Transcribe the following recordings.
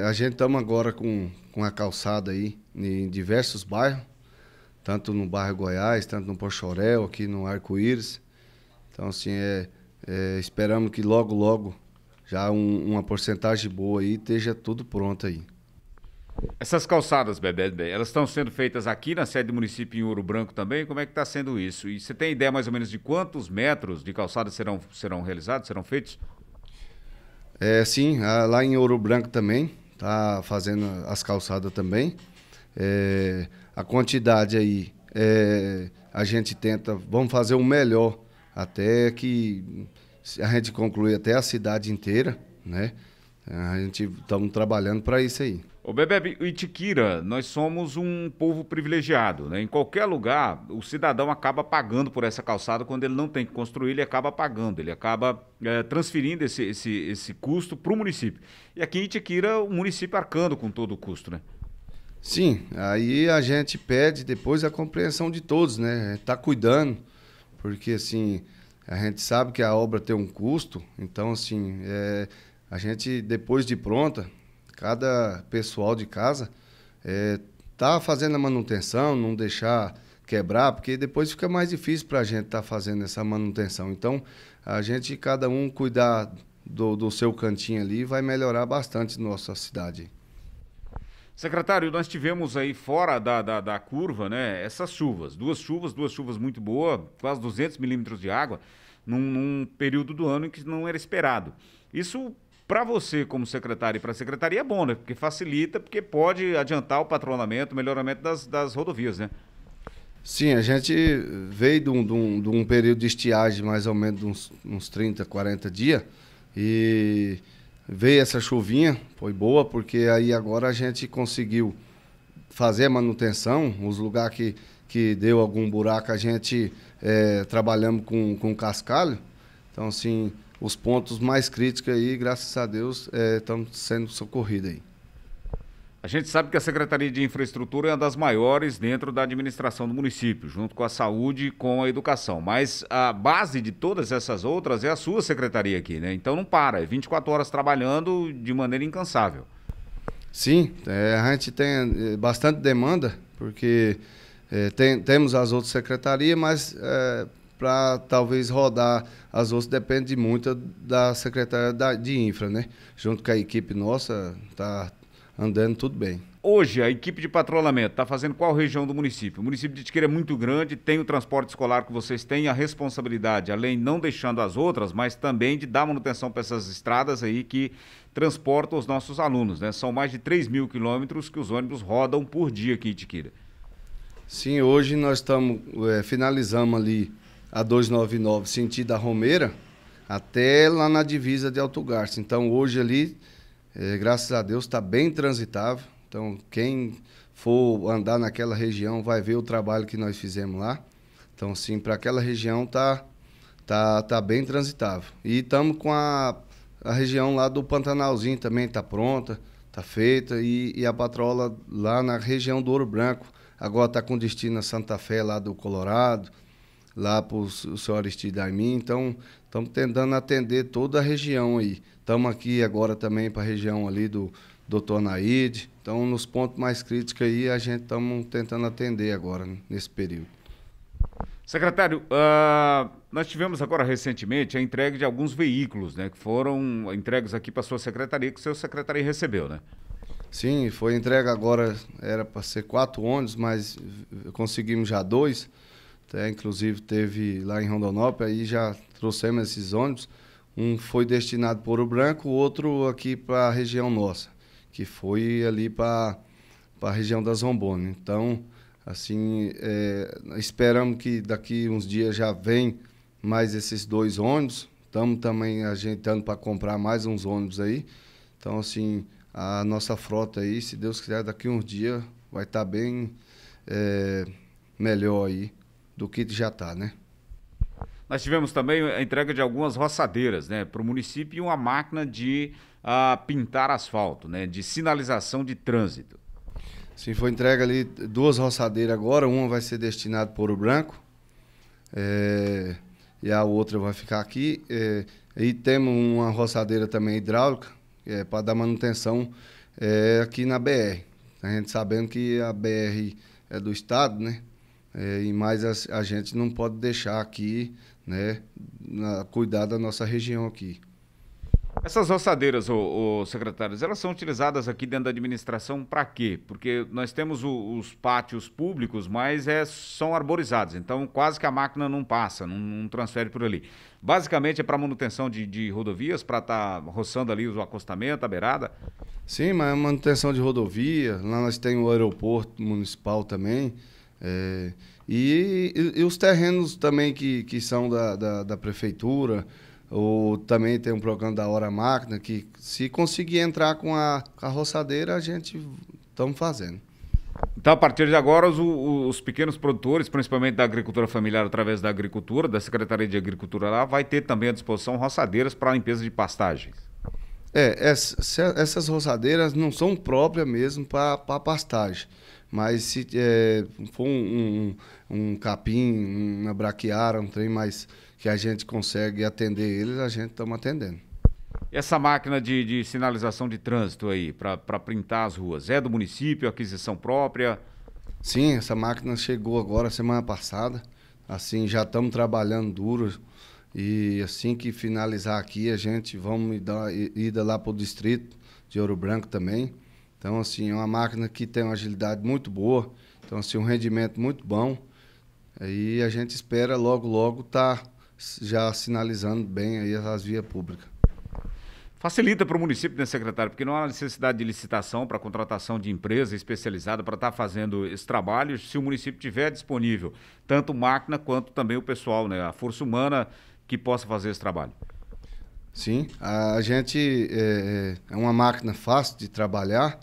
A gente estamos agora com, com a calçada aí em diversos bairros, tanto no bairro Goiás, tanto no Pochorel, aqui no Arco-Íris. Então, assim, é, é, esperamos que logo, logo, já um, uma porcentagem boa aí esteja tudo pronto aí. Essas calçadas, Bebê, elas estão sendo feitas aqui na sede do município em Ouro Branco também? Como é que está sendo isso? E você tem ideia mais ou menos de quantos metros de calçada serão, serão realizados, serão feitos? É, sim, ah, lá em Ouro Branco também tá fazendo as calçadas também. É, a quantidade aí, é, a gente tenta, vamos fazer o melhor até que a gente conclui até a cidade inteira, né? A gente estamos trabalhando para isso aí. O Bebebe Itiquira, nós somos um povo privilegiado, né? Em qualquer lugar, o cidadão acaba pagando por essa calçada quando ele não tem que construir, ele acaba pagando, ele acaba é, transferindo esse, esse, esse custo para o município. E aqui em Itiquira, o município arcando com todo o custo, né? Sim, aí a gente pede depois a compreensão de todos, né? Está cuidando, porque assim, a gente sabe que a obra tem um custo, então assim, é, a gente depois de pronta, cada pessoal de casa é, tá fazendo a manutenção, não deixar quebrar, porque depois fica mais difícil para a gente estar tá fazendo essa manutenção. Então, a gente, cada um cuidar do, do seu cantinho ali, vai melhorar bastante nossa cidade. Secretário, nós tivemos aí fora da, da, da, curva, né? Essas chuvas, duas chuvas, duas chuvas muito boas, quase 200 milímetros de água, num, num, período do ano em que não era esperado. Isso para você, como secretário e para a secretaria, é bom, né? Porque facilita, porque pode adiantar o patronamento, o melhoramento das, das rodovias, né? Sim, a gente veio de um, de um, de um período de estiagem, mais ou menos uns, uns 30, 40 dias, e veio essa chuvinha, foi boa, porque aí agora a gente conseguiu fazer a manutenção, os lugares que, que deu algum buraco, a gente é, trabalhamos com, com cascalho. Então, assim, os pontos mais críticos aí, graças a Deus, estão é, sendo socorridos aí. A gente sabe que a Secretaria de Infraestrutura é uma das maiores dentro da administração do município, junto com a saúde e com a educação. Mas a base de todas essas outras é a sua secretaria aqui, né? Então não para, é 24 horas trabalhando de maneira incansável. Sim, é, a gente tem é, bastante demanda, porque é, tem, temos as outras secretarias, mas é, para talvez rodar as outras, depende muito da secretária da, de infra, né? Junto com a equipe nossa, tá andando tudo bem. Hoje, a equipe de patrulhamento está fazendo qual região do município? O município de Itiqueira é muito grande, tem o transporte escolar que vocês têm, a responsabilidade, além não deixando as outras, mas também de dar manutenção para essas estradas aí que transportam os nossos alunos, né? São mais de 3 mil quilômetros que os ônibus rodam por dia aqui em Itiqueira. Sim, hoje nós estamos, é, eh, finalizamos ali a 299 sentido a Romeira, até lá na divisa de Alto Garça. Então hoje ali, é, graças a Deus, está bem transitável. Então quem for andar naquela região vai ver o trabalho que nós fizemos lá. Então sim, para aquela região tá, tá, tá bem transitável. E estamos com a, a região lá do Pantanalzinho também, está pronta, está feita. E, e a patrola lá na região do Ouro Branco, agora está com destino a Santa Fé lá do Colorado lá para o senhor Aristide Armin. Então, estamos tentando atender toda a região aí. Estamos aqui agora também para a região ali do Doutor Naide. Então, nos pontos mais críticos aí, a gente estamos tentando atender agora, nesse período. Secretário, uh, nós tivemos agora recentemente a entrega de alguns veículos, né? Que foram entregues aqui para a sua secretaria, que o seu secretário recebeu, né? Sim, foi entrega agora, era para ser quatro ônibus, mas conseguimos já dois. Até, inclusive, teve lá em Rondonópolis, aí já trouxemos esses ônibus. Um foi destinado para Ouro Branco, o outro aqui para a região nossa, que foi ali para a região da Zombona. Então, assim, é, esperamos que daqui uns dias já vem mais esses dois ônibus. Estamos também ajeitando para comprar mais uns ônibus aí. Então, assim, a nossa frota aí, se Deus quiser, daqui uns dias vai estar tá bem é, melhor aí do que já está, né? Nós tivemos também a entrega de algumas roçadeiras né, para o município e uma máquina de uh, pintar asfalto, né, de sinalização de trânsito. Sim, foi entrega ali duas roçadeiras agora, uma vai ser destinada para o Branco é, e a outra vai ficar aqui. É, e temos uma roçadeira também hidráulica é, para dar manutenção eh, aqui na BR. A gente sabendo que a BR é do Estado, né? É, e mais a, a, gente não pode deixar aqui, né, na, cuidar da nossa região aqui. Essas roçadeiras, ô, ô, secretários, elas são utilizadas aqui dentro da administração para quê? Porque nós temos o, os pátios públicos, mas é, são arborizados, então quase que a máquina não passa, não, não transfere por ali. Basicamente é para manutenção de, de rodovias, para estar tá roçando ali o acostamento, a beirada? Sim, mas é manutenção de rodovia, lá nós temos o aeroporto municipal também, é, e, e, e, os terrenos também que, que são da, da, da prefeitura, ou também tem um programa da Hora Máquina, que se conseguir entrar com a carroçadeira, a gente estamos fazendo. Então, a partir de agora, os, os, pequenos produtores, principalmente da agricultura familiar, através da agricultura, da Secretaria de Agricultura lá, vai ter também à disposição roçadeiras para limpeza de pastagens. É, essa, essas roçadeiras não são próprias mesmo para pastagem. Mas se é, for um, um, um, capim, uma braquiara, um trem mais que a gente consegue atender eles, a gente estamos atendendo. Essa máquina de, de sinalização de trânsito aí, para printar as ruas, é do município, aquisição própria? Sim, essa máquina chegou agora, semana passada. Assim, já estamos trabalhando duro. E assim que finalizar aqui, a gente vamos ir, dar, ir lá para o distrito de Ouro Branco também então, assim, é uma máquina que tem uma agilidade muito boa, então, assim, um rendimento muito bom. E a gente espera logo, logo estar tá já sinalizando bem aí as vias públicas. Facilita para o município, né, secretário? Porque não há necessidade de licitação para contratação de empresa especializada para estar tá fazendo esse trabalho, se o município tiver disponível tanto máquina quanto também o pessoal, né, a força humana que possa fazer esse trabalho. Sim, a gente é, é uma máquina fácil de trabalhar,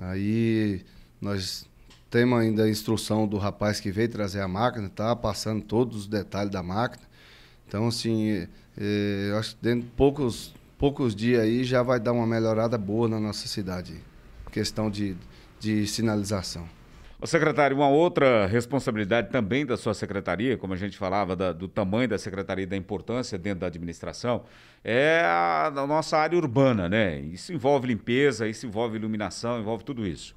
Aí nós temos ainda a instrução do rapaz que veio trazer a máquina, tá passando todos os detalhes da máquina. Então, assim, é, eu acho que dentro de poucos, poucos dias aí já vai dar uma melhorada boa na nossa cidade. Questão de, de sinalização. O secretário, uma outra responsabilidade também da sua secretaria, como a gente falava da, do tamanho da secretaria e da importância dentro da administração, é a, a nossa área urbana, né? Isso envolve limpeza, isso envolve iluminação, envolve tudo isso.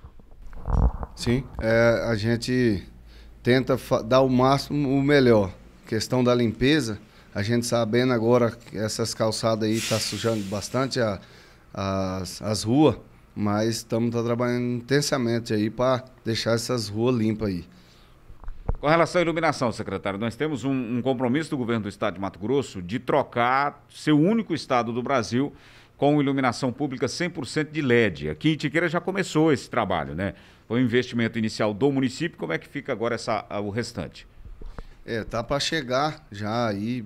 Sim, é, a gente tenta dar o máximo, o melhor. Questão da limpeza, a gente sabendo agora que essas calçadas aí estão tá sujando bastante a, as, as ruas, mas estamos tá trabalhando intensamente aí para deixar essas ruas limpas aí. Com relação à iluminação, secretário, nós temos um, um, compromisso do governo do estado de Mato Grosso de trocar, ser o único estado do Brasil com iluminação pública 100% de LED. Aqui em Tiqueira já começou esse trabalho, né? Foi um investimento inicial do município, como é que fica agora essa, o restante? É, tá para chegar já aí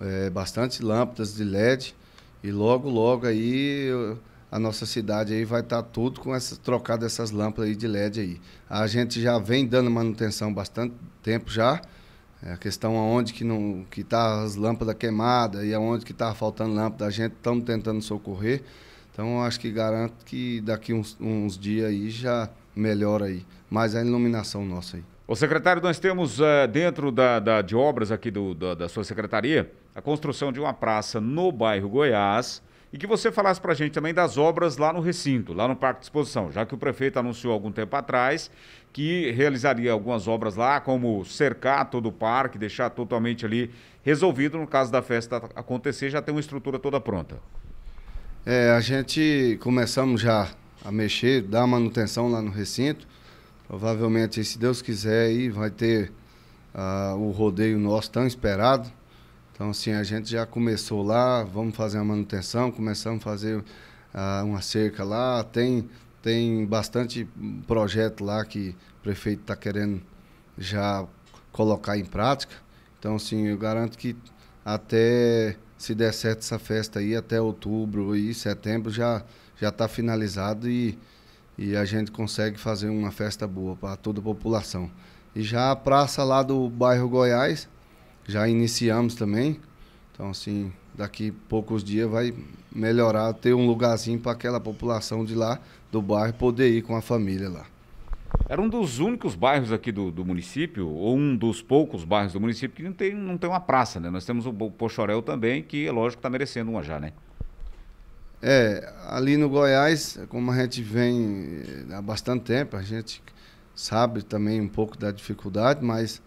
é, bastante lâmpadas de LED e logo, logo aí eu, a nossa cidade aí vai estar tá tudo com essa trocada essas lâmpadas aí de LED aí. A gente já vem dando manutenção bastante tempo já. É a questão aonde que não que tá as lâmpadas queimadas e aonde que tá faltando lâmpada, a gente estamos tentando socorrer. Então acho que garanto que daqui uns, uns dias aí já melhora aí, mais a iluminação nossa aí. Ô secretário, nós temos uh, dentro da, da, de obras aqui do, da, da sua secretaria a construção de uma praça no bairro Goiás, e que você falasse para a gente também das obras lá no recinto, lá no Parque de Exposição, já que o prefeito anunciou algum tempo atrás que realizaria algumas obras lá, como cercar todo o parque, deixar totalmente ali resolvido no caso da festa acontecer, já tem uma estrutura toda pronta. É, a gente começamos já a mexer, dar manutenção lá no recinto. Provavelmente, se Deus quiser, aí vai ter uh, o rodeio nosso tão esperado. Então, assim, a gente já começou lá, vamos fazer a manutenção, começamos a fazer uh, uma cerca lá. Tem, tem bastante projeto lá que o prefeito está querendo já colocar em prática. Então, assim, eu garanto que até, se der certo essa festa aí, até outubro e setembro já já está finalizado e, e a gente consegue fazer uma festa boa para toda a população. E já a praça lá do bairro Goiás, já iniciamos também. Então, assim, daqui poucos dias vai melhorar, ter um lugarzinho para aquela população de lá, do bairro, poder ir com a família lá. Era um dos únicos bairros aqui do, do, município, ou um dos poucos bairros do município que não tem, não tem uma praça, né? Nós temos o Pochorel também, que é lógico está merecendo uma já, né? É, ali no Goiás, como a gente vem eh, há bastante tempo, a gente sabe também um pouco da dificuldade, mas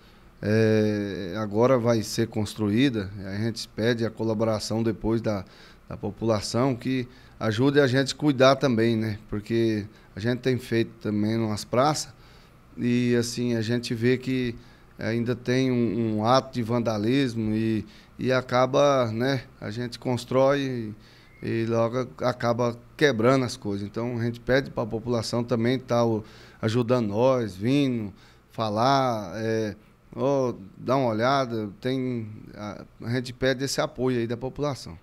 é, agora vai ser construída. A gente pede a colaboração depois da, da população que ajude a gente a cuidar também, né? Porque a gente tem feito também umas praças e assim a gente vê que ainda tem um, um ato de vandalismo e, e acaba, né? A gente constrói e, e logo acaba quebrando as coisas. Então a gente pede para a população também estar tá, ajudando nós, vindo, falar. É, ou dá uma olhada, tem a, gente pede esse apoio aí da população.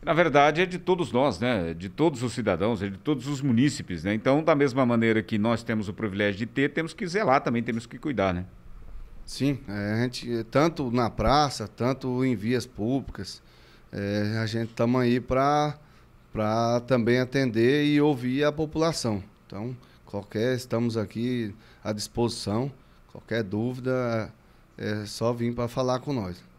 Na verdade, é de todos nós, né? De todos os cidadãos, é de todos os munícipes, né? Então, da mesma maneira que nós temos o privilégio de ter, temos que zelar também, temos que cuidar, né? Sim, é, a gente, tanto na praça, tanto em vias públicas, é, a gente estamos aí para também atender e ouvir a população. Então, qualquer, estamos aqui à disposição Qualquer dúvida, é só vir para falar com nós.